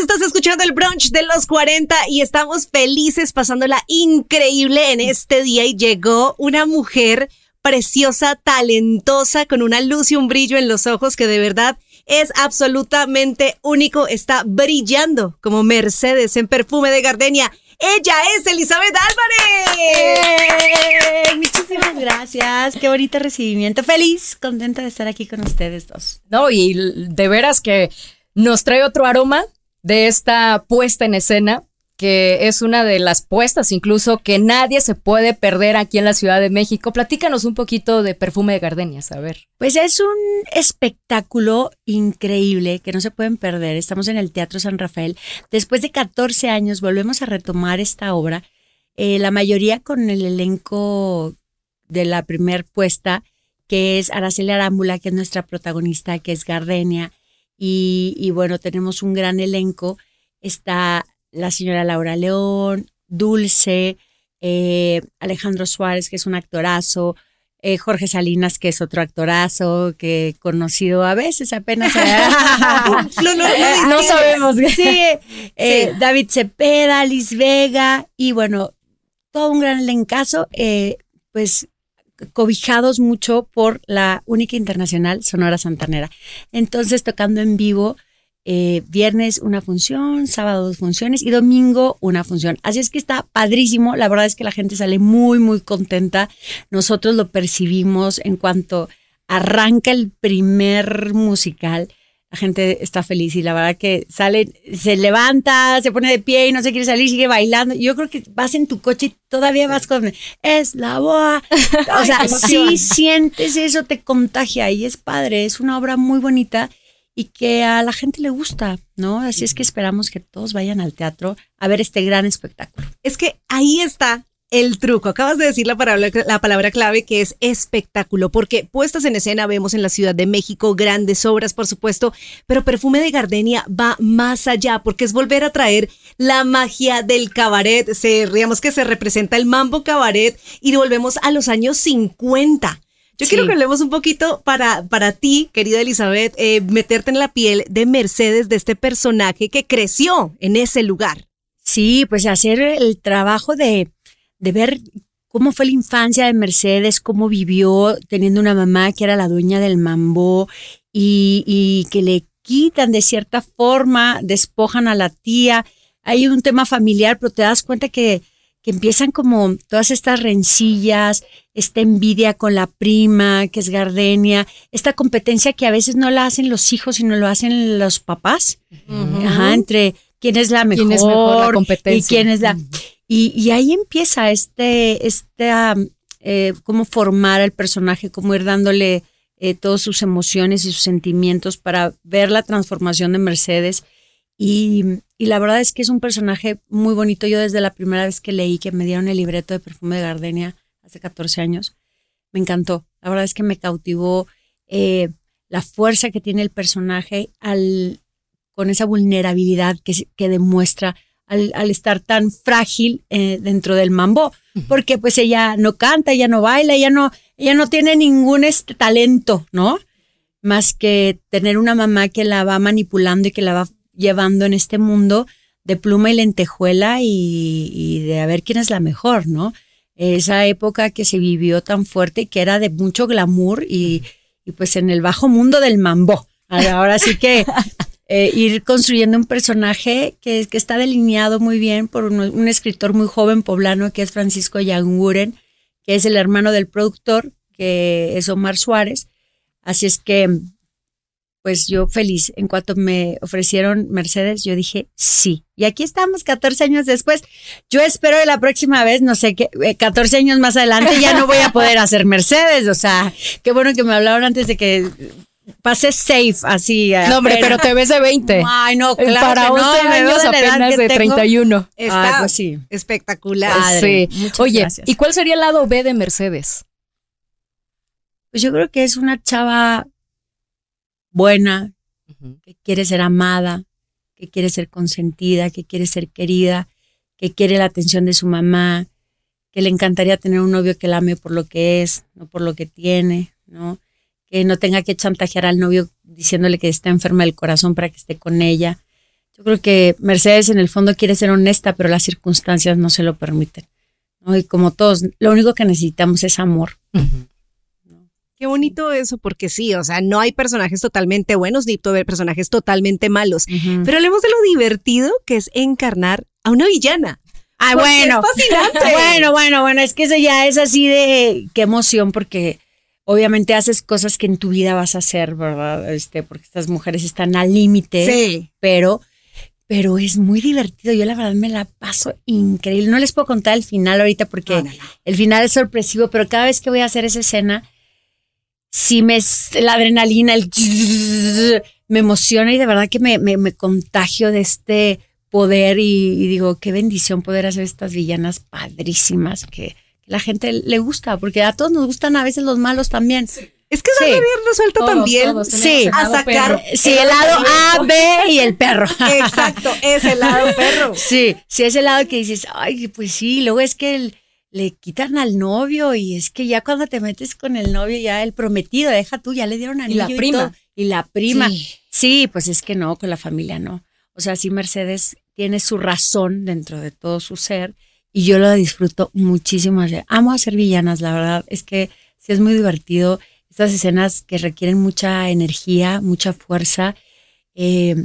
Estás escuchando el brunch de los 40 y estamos felices pasándola increíble en este día y llegó una mujer preciosa, talentosa, con una luz y un brillo en los ojos que de verdad es absolutamente único. Está brillando como Mercedes en perfume de gardenia. Ella es Elizabeth Álvarez. Muchísimas gracias. Qué bonito recibimiento. Feliz, contenta de estar aquí con ustedes dos. No, y de veras que nos trae otro aroma de esta puesta en escena que es una de las puestas incluso que nadie se puede perder aquí en la Ciudad de México. Platícanos un poquito de Perfume de Gardenia, a ver. Pues es un espectáculo increíble que no se pueden perder. Estamos en el Teatro San Rafael. Después de 14 años volvemos a retomar esta obra, eh, la mayoría con el elenco de la primer puesta, que es Araceli Arámbula, que es nuestra protagonista, que es Gardenia, y, bueno, tenemos un gran elenco. Está la señora Laura León, Dulce, eh, Alejandro Suárez, que es un actorazo, eh, Jorge Salinas, que es otro actorazo, que conocido a veces apenas. ¿eh? no, sabemos. Sí, David Cepeda, Liz Vega, y bueno, todo un gran elencazo. pues cobijados mucho por la única internacional Sonora Santanera. Entonces, tocando en vivo, eh, viernes una función, sábado dos funciones y domingo una función. Así es que está padrísimo. La verdad es que la gente sale muy, muy contenta. Nosotros lo percibimos en cuanto arranca el primer musical la gente está feliz y la verdad que sale, se levanta, se pone de pie y no se quiere salir, sigue bailando. Yo creo que vas en tu coche y todavía vas con, es la boa. O sea, si sientes eso, te contagia y es padre, es una obra muy bonita y que a la gente le gusta, ¿no? Así es que esperamos que todos vayan al teatro a ver este gran espectáculo. Es que ahí está el truco. Acabas de decir la palabra, clave que es espectáculo, porque puestas en escena vemos en la Ciudad de México grandes obras, por supuesto, pero Perfume de Gardenia va más allá, porque es volver a traer la magia del cabaret. Se, digamos que se representa el mambo cabaret y volvemos a los años 50. Yo quiero que hablemos un poquito para, para ti, querida Elizabeth, eh, meterte en la piel de Mercedes, de este personaje que creció en ese lugar. Sí, pues hacer el trabajo de de ver cómo fue la infancia de Mercedes, cómo vivió teniendo una mamá que era la dueña del mambo y, y que le quitan de cierta forma, despojan a la tía. Hay un tema familiar, pero te das cuenta que, que empiezan como todas estas rencillas, esta envidia con la prima, que es Gardenia, esta competencia que a veces no la hacen los hijos, sino lo hacen los papás, entre quién es la mejor, competencia? y quién es la... Y, ahí empieza este, este cómo formar al personaje, cómo ir dándole eh, todas sus emociones y sus sentimientos para ver la transformación de Mercedes. Mm, y, la verdad es que es un personaje muy bonito. Yo desde la primera vez que leí, que me dieron el libreto de Perfume de Gardenia hace 14 años, me encantó. La verdad es que me cautivó eh, la fuerza que tiene el personaje con esa vulnerabilidad que, que demuestra al, estar tan frágil eh, dentro del mambo, porque pues ella no canta, ella no baila, ella no, ella no tiene ningún este, talento, ¿no? Más que tener una mamá que la va manipulando y que la va llevando en este mundo de pluma y lentejuela y, de a ver quién es la mejor, ¿no? Esa época que se vivió tan fuerte que era de mucho glamour y pues en el bajo mundo del mambo. Ahora sí que Eh, ir construyendo un personaje que, que, está delineado muy bien por un, escritor muy joven poblano que es Francisco Yanguren, que es el hermano del productor, que es Omar Suárez. Así es que, pues yo feliz. En cuanto me ofrecieron Mercedes, yo dije sí. Y aquí estamos 14 años después. Yo espero que la próxima vez, no sé qué, 14 eh, años más adelante ya no voy a poder hacer Mercedes. O sea, qué bueno que me hablaron antes de que pasé safe así. Eh, no, hombre, pero, te ves de 20. Ay, no, eh, claro. Para no, años de apenas de 31. Está Ay, ah, pues sí. espectacular. Pues sí. Oye, ¿y cuál sería el lado B de Mercedes? Pues yo creo que es una chava buena, que quiere ser amada, que quiere ser consentida, que quiere ser querida, que quiere la atención de su mamá, que le encantaría tener un novio que la ame por lo que es, no por lo que tiene, ¿no? que no tenga que chantajear al novio diciéndole que está enferma del corazón para que esté con ella. Yo creo que Mercedes en el fondo quiere ser honesta, pero las circunstancias no se lo permiten. Y como todos, lo único que necesitamos es amor. Qué bonito eso, porque sí, o sea, no hay personajes totalmente buenos ni personajes totalmente malos. Pero Pero hablemos de lo divertido que es encarnar a una villana. Ah, bueno. fascinante. bueno, bueno, bueno, es que eso ya es así de qué emoción, porque obviamente haces cosas que en tu vida vas a hacer, ¿verdad? Este, porque estas mujeres están al límite. Sí. Pero, pero es muy divertido. Yo la verdad me la paso increíble. No les puedo contar el final ahorita porque el final es sorpresivo, pero cada vez que voy a hacer esa escena, sí me la adrenalina, el me emociona y de verdad que me, me, contagio de este poder y, digo, qué bendición poder hacer estas villanas padrísimas que la gente le gusta, porque a todos nos gustan a veces los malos también. Es que sale sí. bien también. sí, a sacar. Sí, el lado A, B y el perro. Exacto, es el lado perro. Sí, sí, es el lado que dices, ay, pues sí, luego es que le quitan al novio y es que ya cuando te metes con el novio, ya el prometido, deja tú, ya le dieron anillo. Y la prima. Y, la prima. sí, pues es que no, con la familia no. O sea, sí, Mercedes tiene su razón dentro de todo su ser y yo lo disfruto muchísimo. Amo hacer villanas, la verdad es que sí es muy divertido. Estas escenas que requieren mucha energía, mucha fuerza, eh,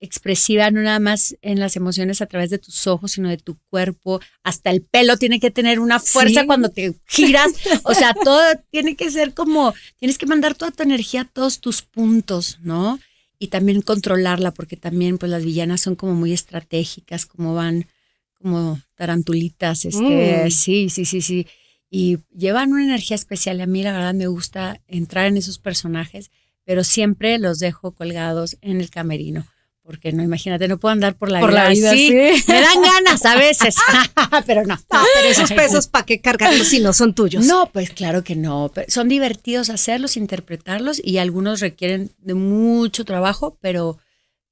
expresiva no nada más en las emociones a través de tus ojos, sino de tu cuerpo. Hasta el pelo tiene que tener una fuerza cuando te giras. O sea, todo tiene que ser como, tienes que mandar toda tu energía a todos tus puntos, ¿no? Y también controlarla, porque también pues las villanas son como muy estratégicas, como van como tarantulitas, este, mm. sí, sí, sí, sí. Y llevan una energía especial. A mí la verdad me gusta entrar en esos personajes, pero siempre los dejo colgados en el camerino. Porque no, imagínate, no puedo andar por la vida. Me dan ganas a veces, pero no. Pero esos pesos, ¿para qué cargarlos si no son tuyos? No, pues claro que no. son divertidos hacerlos, interpretarlos y algunos requieren de mucho trabajo, pero,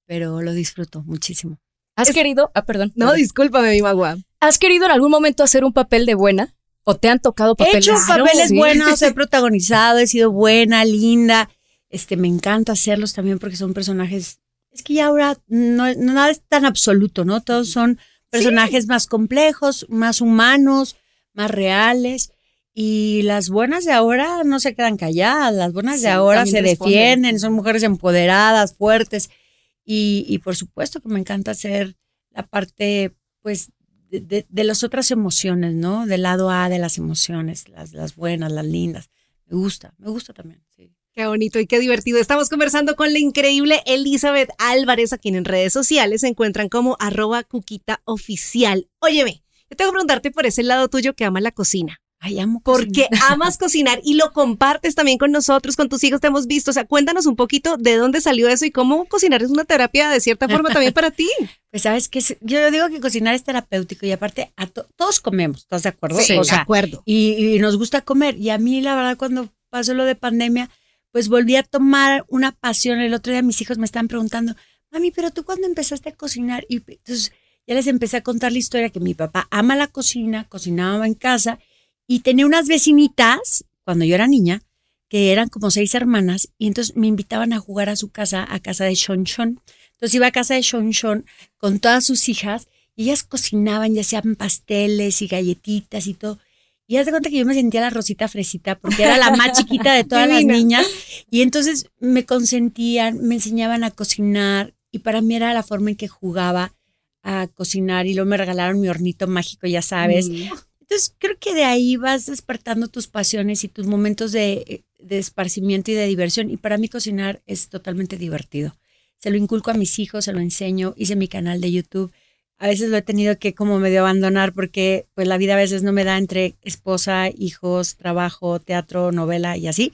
pero lo disfruto muchísimo. ¿Has querido? Ah, perdón. No, discúlpame, mi magua. ¿Has querido en algún momento hacer un papel de buena? ¿O te han tocado papeles? He hecho papeles buenos, he protagonizado, he sido buena, linda. Este, me encanta hacerlos también porque son personajes. Es que ya ahora no, nada es tan absoluto, ¿no? Todos son personajes más complejos, más humanos, más reales. Y las buenas de ahora no se quedan calladas, las buenas de ahora se defienden, son mujeres empoderadas, fuertes y, por supuesto que me encanta hacer la parte, pues, de, las otras emociones, ¿no? Del lado A de las emociones, las, las buenas, las lindas. Me gusta, me gusta también, sí. Qué bonito y qué divertido. Estamos conversando con la increíble Elizabeth Álvarez, a quien en redes sociales se encuentran como arroba cuquita oficial. Óyeme, yo tengo que preguntarte por ese lado tuyo que ama la cocina. Ay, amo Porque amas cocinar y lo compartes también con nosotros, con tus hijos, te hemos visto. O sea, cuéntanos un poquito de dónde salió eso y cómo cocinar es una terapia de cierta forma también para ti. Pues sabes que yo digo que cocinar es terapéutico y aparte todos comemos, ¿estás de acuerdo? Sí, de acuerdo. Y, y nos gusta comer. Y a mí, la verdad, cuando pasó lo de pandemia, pues volví a tomar una pasión. El otro día mis hijos me estaban preguntando, mami, pero tú cuando empezaste a cocinar, y entonces pues, ya les empecé a contar la historia que mi papá ama la cocina, cocinaba en casa y tenía unas vecinitas, cuando yo era niña, que eran como seis hermanas, y entonces me invitaban a jugar a su casa, a casa de Sean Shon. Entonces iba a casa de Shon Sean con todas sus hijas, y ellas cocinaban ya hacían pasteles y galletitas y todo. Y haz de cuenta que yo me sentía la Rosita Fresita, porque era la más chiquita de todas las niñas. Y entonces me consentían, me enseñaban a cocinar, y para mí era la forma en que jugaba a cocinar y luego me regalaron mi hornito mágico, ya sabes, mm. Entonces, creo que de ahí vas despertando tus pasiones y tus momentos eh, de, esparcimiento y de diversión. Y para mí cocinar es totalmente divertido. Se lo inculco a mis hijos, se lo enseño, hice mi canal de YouTube. A veces lo he tenido que como medio abandonar porque pues la vida a veces no me da entre esposa, hijos, trabajo, teatro, novela y así.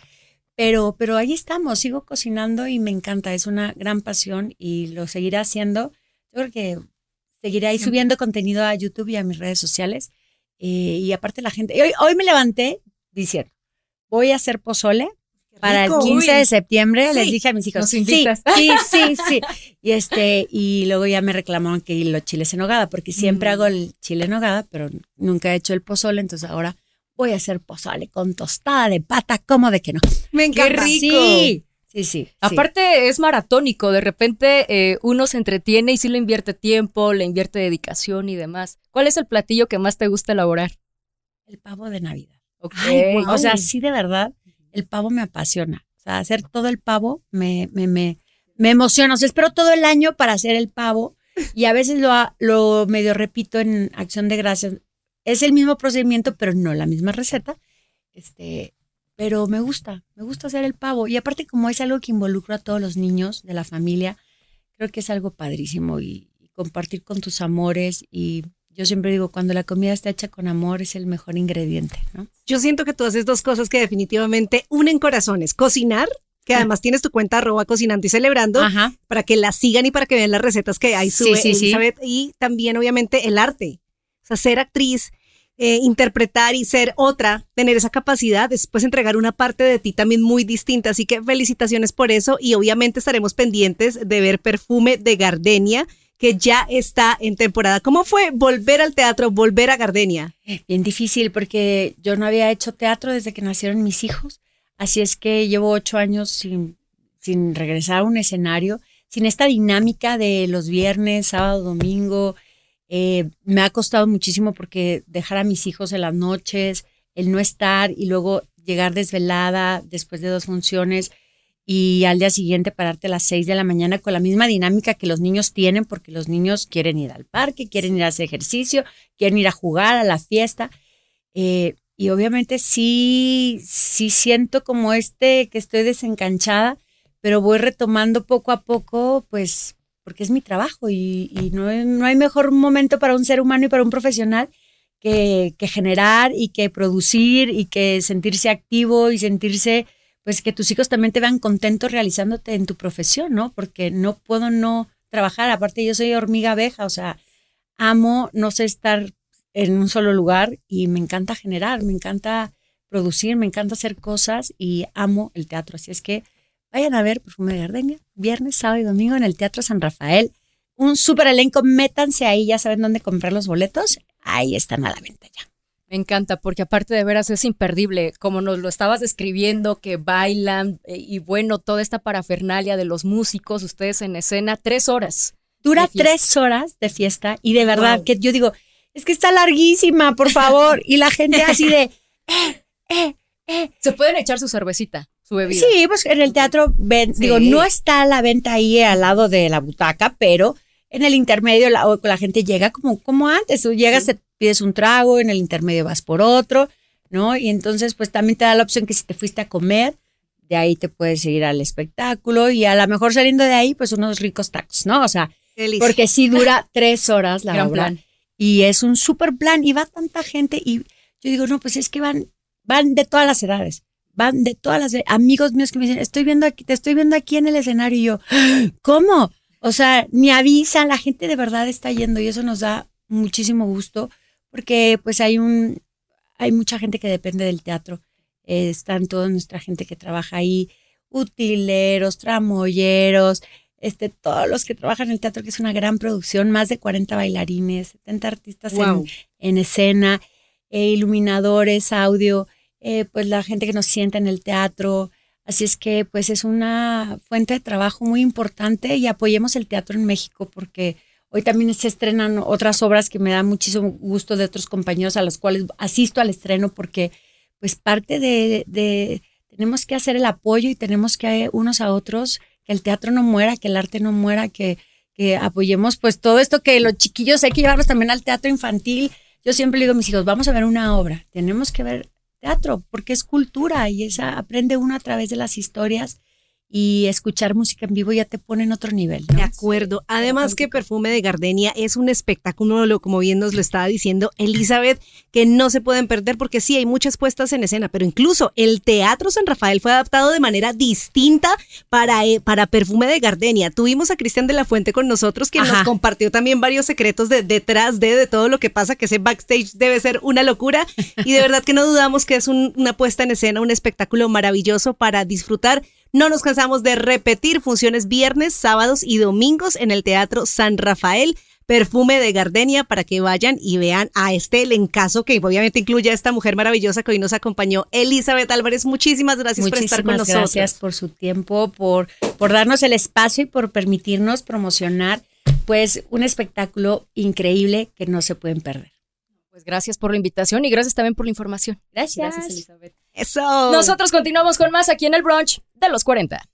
Pero, pero ahí estamos, sigo cocinando y me encanta, es una gran pasión y lo seguiré haciendo. Yo creo que seguiré ahí subiendo contenido a YouTube y a mis redes sociales eh, y aparte la gente, hoy, me levanté diciendo, voy a hacer pozole para el 15 de septiembre les dije a mis hijos, sí, sí, sí, Y este y luego ya me reclamaron que los chiles en nogada, porque siempre mm. hago el chile en nogada, pero nunca he hecho el pozole, entonces ahora voy a hacer pozole con tostada de pata, ¿cómo de que no? Me encanta. Qué rico. Sí, sí. Aparte es maratónico, de repente eh, uno se entretiene y sí le invierte tiempo, le invierte dedicación y demás. ¿Cuál es el platillo que más te gusta elaborar? El pavo de Navidad. Ay, O sea, sí, de verdad, el pavo me apasiona. O sea, hacer todo el pavo me, me, me, emociona. O sea, espero todo el año para hacer el pavo y a veces lo, lo medio repito en Acción de Gracias. Es el mismo procedimiento, pero no la misma receta. Este, pero me gusta, me gusta hacer el pavo. Y aparte como es algo que involucra a todos los niños de la familia, creo que es algo padrísimo y, compartir con tus amores y yo siempre digo, cuando la comida está hecha con amor es el mejor ingrediente. ¿no? Yo siento que tú haces dos cosas que definitivamente unen corazones, cocinar que además tienes tu cuenta arroba cocinando y celebrando para que la sigan y para que vean las recetas que hay sí, y también obviamente el arte. O sea, ser actriz eh, interpretar y ser otra, tener esa capacidad, después entregar una parte de ti también muy distinta. Así que felicitaciones por eso y obviamente estaremos pendientes de ver Perfume de Gardenia que ya está en temporada. ¿Cómo fue volver al teatro, volver a Gardenia? Bien difícil porque yo no había hecho teatro desde que nacieron mis hijos, así es que llevo ocho años sin, sin regresar a un escenario, sin esta dinámica de los viernes, sábado, domingo, eh, me ha costado muchísimo porque dejar a mis hijos en las noches, el no estar y luego llegar desvelada después de dos funciones y al día siguiente pararte a las 6 de la mañana con la misma dinámica que los niños tienen, porque los niños quieren ir al parque, quieren ir a hacer ejercicio, quieren ir a jugar, a la fiesta. Eh, y obviamente sí, sí siento como este que estoy desencanchada, pero voy retomando poco a poco, pues porque es mi trabajo y, no, no, hay mejor momento para un ser humano y para un profesional que, que, generar y que producir y que sentirse activo y sentirse, pues que tus hijos también te vean contentos realizándote en tu profesión, ¿no? Porque no puedo no trabajar, aparte yo soy hormiga abeja, o sea, amo, no sé estar en un solo lugar y me encanta generar, me encanta producir, me encanta hacer cosas y amo el teatro, así es que Vayan a ver Perfume de Gardenia, viernes, sábado y domingo en el Teatro San Rafael. Un super elenco, métanse ahí, ya saben dónde comprar los boletos. Ahí están a la venta ya. Me encanta, porque aparte de veras es imperdible, como nos lo estabas describiendo, que bailan eh, y bueno, toda esta parafernalia de los músicos, ustedes en escena, tres horas. Dura tres horas de fiesta y de verdad que yo digo, es que está larguísima, por favor. y la gente así de, eh, eh, eh. Se pueden echar su cervecita. Sí, pues en el teatro, digo, no está la venta ahí al lado de la butaca, pero en el intermedio la, la gente llega como, como antes, tú llegas, te pides un trago, en el intermedio vas por otro, ¿no? Y entonces pues también te da la opción que si te fuiste a comer, de ahí te puedes ir al espectáculo y a lo mejor saliendo de ahí pues unos ricos tacos, ¿no? O sea, porque sí dura tres horas la obra. Y es un súper plan y va tanta gente y yo digo, no, pues es que van, van de todas las edades van de todas las amigos míos que me dicen, estoy viendo aquí, te estoy viendo aquí en el escenario y yo, ¿cómo? O sea, ni avisan, la gente de verdad está yendo y eso nos da muchísimo gusto porque pues hay un, hay mucha gente que depende del teatro, están toda nuestra gente que trabaja ahí, utileros, tramoyeros, este, todos los que trabajan en el teatro, que es una gran producción, más de 40 bailarines, 70 artistas en, escena, e iluminadores, audio, eh, pues la gente que nos sienta en el teatro. Así es que pues es una fuente de trabajo muy importante y apoyemos el teatro en México porque hoy también se estrenan otras obras que me da muchísimo gusto de otros compañeros a los cuales asisto al estreno porque pues parte de, tenemos que hacer el apoyo y tenemos que eh, unos a otros que el teatro no muera, que el arte no muera, que, que apoyemos pues todo esto que los chiquillos hay que llevarlos también al teatro infantil. Yo siempre le digo a mis hijos, vamos a ver una obra, tenemos que ver porque es cultura y esa aprende uno a través de las historias y escuchar música en vivo ya te pone en otro nivel. De acuerdo. Además que Perfume de Gardenia es un espectáculo, como bien nos lo estaba diciendo Elizabeth, que no se pueden perder porque sí, hay muchas puestas en escena, pero incluso el Teatro San Rafael fue adaptado de manera distinta para, eh, para Perfume de Gardenia. Tuvimos a Cristian de la Fuente con nosotros, que nos compartió también varios secretos de detrás de, de todo lo que pasa, que ese backstage debe ser una locura. Y de verdad que no dudamos que es una puesta en escena, un espectáculo maravilloso para disfrutar no nos cansamos de repetir funciones viernes, sábados y domingos en el Teatro San Rafael. Perfume de Gardenia para que vayan y vean a este encaso que obviamente incluye a esta mujer maravillosa que hoy nos acompañó, Elizabeth Álvarez. Muchísimas gracias por estar con nosotros. Gracias por su tiempo, por, por darnos el espacio y por permitirnos promocionar pues un espectáculo increíble que no se pueden perder. Pues gracias por la invitación y gracias también por la información. Gracias. Gracias, Elizabeth. Eso. Nosotros continuamos con más aquí en el brunch de los 40.